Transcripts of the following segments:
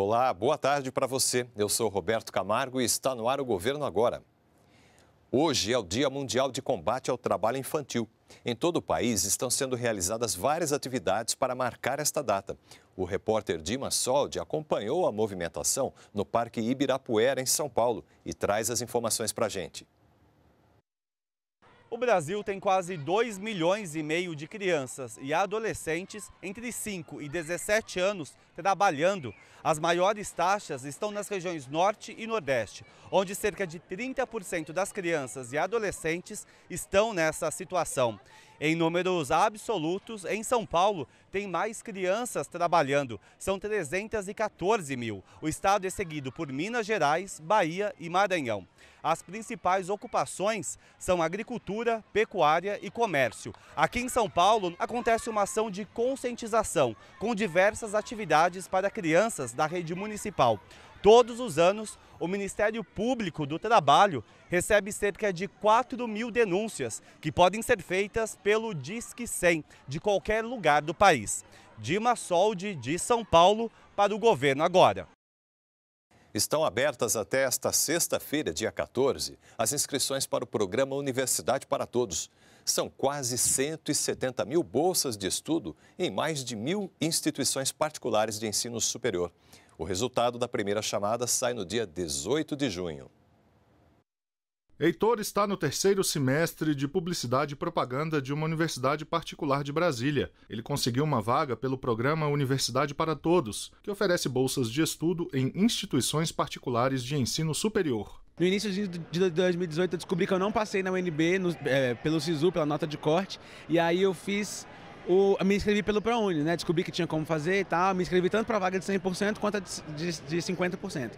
Olá, boa tarde para você. Eu sou Roberto Camargo e está no ar o Governo Agora. Hoje é o Dia Mundial de Combate ao Trabalho Infantil. Em todo o país estão sendo realizadas várias atividades para marcar esta data. O repórter Dima Soldi acompanhou a movimentação no Parque Ibirapuera, em São Paulo, e traz as informações para a gente. O Brasil tem quase 2 milhões e meio de crianças e adolescentes entre 5 e 17 anos trabalhando. As maiores taxas estão nas regiões Norte e Nordeste, onde cerca de 30% das crianças e adolescentes estão nessa situação. Em números absolutos, em São Paulo, tem mais crianças trabalhando, são 314 mil. O estado é seguido por Minas Gerais, Bahia e Maranhão. As principais ocupações são agricultura, pecuária e comércio. Aqui em São Paulo, acontece uma ação de conscientização, com diversas atividades para crianças da rede municipal. Todos os anos, o Ministério Público do Trabalho recebe cerca de 4 mil denúncias que podem ser feitas pelo Disque 100 de qualquer lugar do país. Dima Soldi, de São Paulo, para o governo agora. Estão abertas até esta sexta-feira, dia 14, as inscrições para o programa Universidade para Todos. São quase 170 mil bolsas de estudo em mais de mil instituições particulares de ensino superior. O resultado da primeira chamada sai no dia 18 de junho. Heitor está no terceiro semestre de Publicidade e Propaganda de uma universidade particular de Brasília. Ele conseguiu uma vaga pelo programa Universidade para Todos, que oferece bolsas de estudo em instituições particulares de ensino superior. No início de 2018, eu descobri que eu não passei na UNB no, é, pelo SISU, pela nota de corte, e aí eu fiz o, me inscrevi pelo ProUni, né? Descobri que tinha como fazer e tal. Me inscrevi tanto para a vaga de 100% quanto a de, de 50%.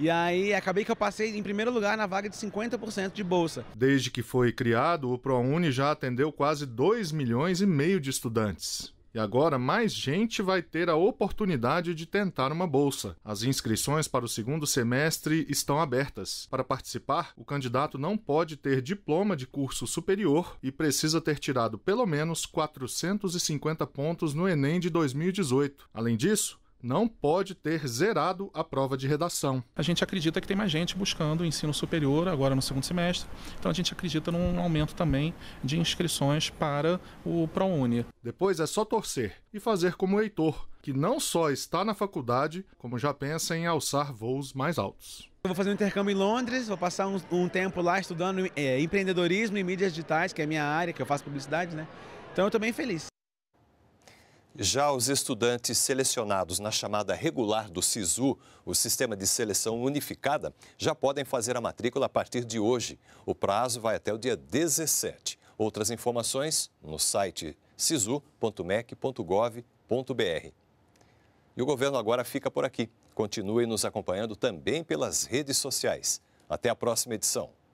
E aí acabei que eu passei em primeiro lugar na vaga de 50% de bolsa. Desde que foi criado, o ProUni já atendeu quase 2 milhões e meio de estudantes. E agora mais gente vai ter a oportunidade de tentar uma bolsa. As inscrições para o segundo semestre estão abertas. Para participar, o candidato não pode ter diploma de curso superior e precisa ter tirado pelo menos 450 pontos no Enem de 2018. Além disso, não pode ter zerado a prova de redação. A gente acredita que tem mais gente buscando o ensino superior agora no segundo semestre, então a gente acredita num aumento também de inscrições para o ProUni. Depois é só torcer e fazer como o Heitor, que não só está na faculdade, como já pensa em alçar voos mais altos. Eu vou fazer um intercâmbio em Londres, vou passar um, um tempo lá estudando é, empreendedorismo e mídias digitais, que é a minha área, que eu faço publicidade, né? Então eu estou bem feliz. Já os estudantes selecionados na chamada regular do SISU, o Sistema de Seleção Unificada, já podem fazer a matrícula a partir de hoje. O prazo vai até o dia 17. Outras informações no site sisu.mec.gov.br. E o governo agora fica por aqui. Continue nos acompanhando também pelas redes sociais. Até a próxima edição.